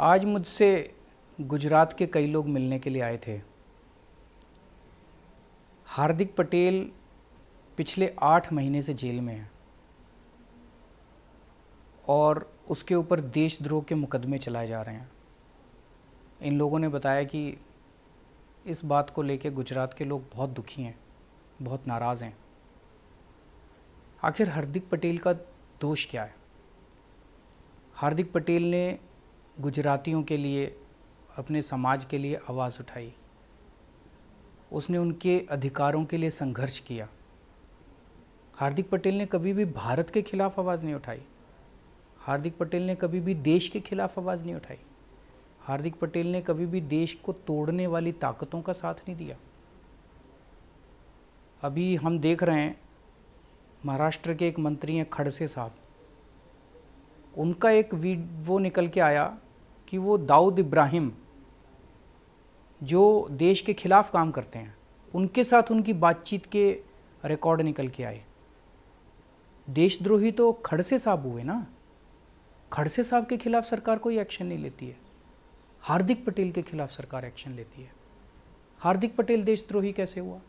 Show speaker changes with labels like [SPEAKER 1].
[SPEAKER 1] आज मुझसे गुजरात के कई लोग मिलने के लिए आए थे हार्दिक पटेल पिछले आठ महीने से जेल में है और उसके ऊपर देशद्रोह के मुकदमे चलाए जा रहे हैं इन लोगों ने बताया कि इस बात को लेकर गुजरात के लोग बहुत दुखी हैं बहुत नाराज़ हैं आखिर हार्दिक पटेल का दोष क्या है हार्दिक पटेल ने गुजरातियों के लिए अपने समाज के लिए आवाज़ उठाई उसने उनके अधिकारों के लिए संघर्ष किया हार्दिक पटेल ने कभी भी भारत के खिलाफ आवाज़ नहीं उठाई हार्दिक पटेल ने कभी भी देश के खिलाफ आवाज़ नहीं उठाई हार्दिक पटेल ने कभी भी देश को तोड़ने वाली ताकतों का साथ नहीं दिया अभी हम देख रहे हैं महाराष्ट्र के एक मंत्री हैं खड़से साहब उनका एक वीड वो निकल के आया कि वो दाऊद इब्राहिम जो देश के खिलाफ काम करते हैं उनके साथ उनकी बातचीत के रिकॉर्ड निकल के आए देशद्रोही तो खड़से साहब हुए ना खड़से साहब के खिलाफ सरकार कोई एक्शन नहीं लेती है हार्दिक पटेल के खिलाफ सरकार एक्शन लेती है हार्दिक पटेल देशद्रोही कैसे हुआ